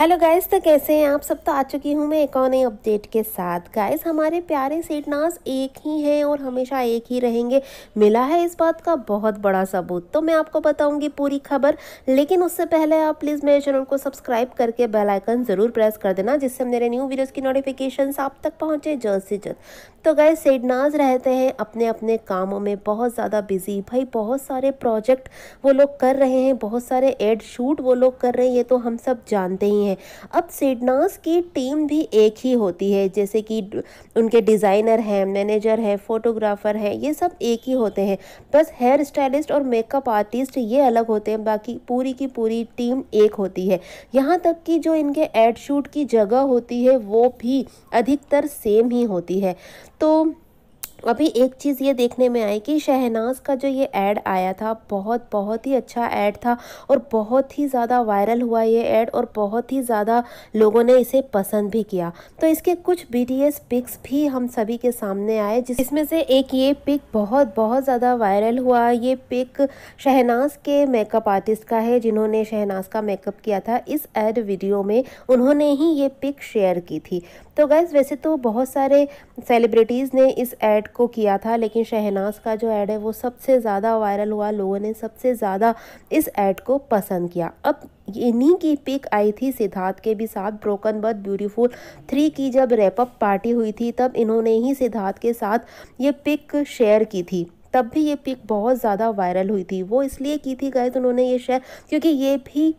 hello guys तो कैसे हैं आप सब तो आ चुकी हूँ मैं एक और नई अपडेट के साथ गाइस हमारे प्यारे सेटनास एक ही हैं और हमेशा एक ही रहेंगे मिला है इस बात का बहुत बड़ा सबूत तो मैं आपको बताऊंगी पूरी खबर लेकिन उससे पहले आप प्लीज़ मेरे चैनल को सब्सक्राइब करके बेल आइकन ज़रूर प्रेस कर देना जिससे मेरे न्यू वीडियोज़ की नोटिफिकेशन आप तक पहुँचे जल्द से जल्द तो गाय सेडनाज रहते हैं अपने अपने कामों में बहुत ज़्यादा बिजी भाई बहुत सारे प्रोजेक्ट वो लोग कर रहे हैं बहुत सारे एड शूट वो लोग कर रहे हैं ये तो हम सब जानते ही हैं हैं अब सीडनास की टीम भी एक ही होती है जैसे कि उनके डिज़ाइनर हैं मैनेजर हैं फोटोग्राफर हैं ये सब एक ही होते हैं बस हेयर स्टाइलिस्ट और मेकअप आर्टिस्ट ये अलग होते हैं बाकी पूरी की पूरी टीम एक होती है यहाँ तक कि जो इनके एड शूट की जगह होती है वो भी अधिकतर सेम ही होती है तो अभी एक चीज़ ये देखने में आई कि शहनाज का जो ये ऐड आया था बहुत बहुत ही अच्छा ऐड था और बहुत ही ज़्यादा वायरल हुआ ये ऐड और बहुत ही ज़्यादा लोगों ने इसे पसंद भी किया तो इसके कुछ बी एस पिक्स भी हम सभी के सामने आए जिसमें से एक ये पिक बहुत बहुत ज़्यादा वायरल हुआ ये पिक शहनाज के मेकअप आर्टिस्ट का है जिन्होंने शहनाज का मेकअप किया था इस एड वीडियो में उन्होंने ही ये पिक शेयर की थी तो गैस वैसे तो बहुत सारे सेलिब्रिटीज़ ने इस एड को किया था लेकिन शहनाज का जो ऐड है वो सबसे ज़्यादा वायरल हुआ लोगों ने सबसे ज़्यादा इस ऐड को पसंद किया अब इन्हीं की पिक आई थी सिद्धार्थ के भी साथ ब्रोकन बर्थ ब्यूटीफुल थ्री की जब रैपअप पार्टी हुई थी तब इन्होंने ही सिद्धार्थ के साथ ये पिक शेयर की थी तब भी ये पिक बहुत ज़्यादा वायरल हुई थी वो इसलिए की थी गए तो उन्होंने ये शेयर क्योंकि ये भी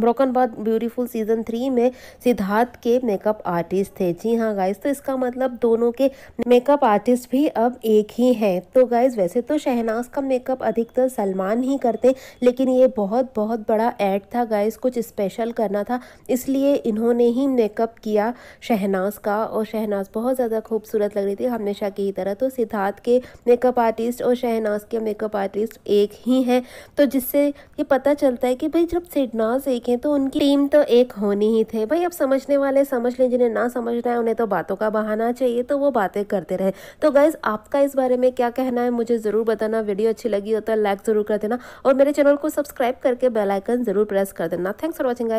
ब्रोकन बाद ब्यूटीफुल सीजन थ्री में सिद्धार्थ के मेकअप आर्टिस्ट थे जी हाँ गाइज तो इसका मतलब दोनों के मेकअप आर्टिस्ट भी अब एक ही हैं तो गाइज वैसे तो शहनाज का मेकअप अधिकतर सलमान ही करते लेकिन ये बहुत बहुत बड़ा ऐड था गाइज कुछ स्पेशल करना था इसलिए इन्होंने ही मेकअप किया शहनाज का और शहनाज बहुत ज़्यादा खूबसूरत लग रही थी हमेशा की तरह तो सिद्धार्थ के मेकअप आर्टिस्ट और शहनाज के मेकअप आर्टिस्ट एक ही हैं तो जिससे ये पता चलता है कि भाई जब सिडनाज एक देखें तो उनकी टीम तो एक होनी ही थे भाई अब समझने वाले समझ लें जिन्हें ना समझना है उन्हें तो बातों का बहाना चाहिए तो वो बातें करते रहे तो गाइज आपका इस बारे में क्या कहना है मुझे ज़रूर बताना वीडियो अच्छी लगी हो तो लाइक ज़रूर कर देना और मेरे चैनल को सब्सक्राइब करके बेलाइकन ज़रूर प्रेस कर देना थैंक्स फॉर वॉचिंग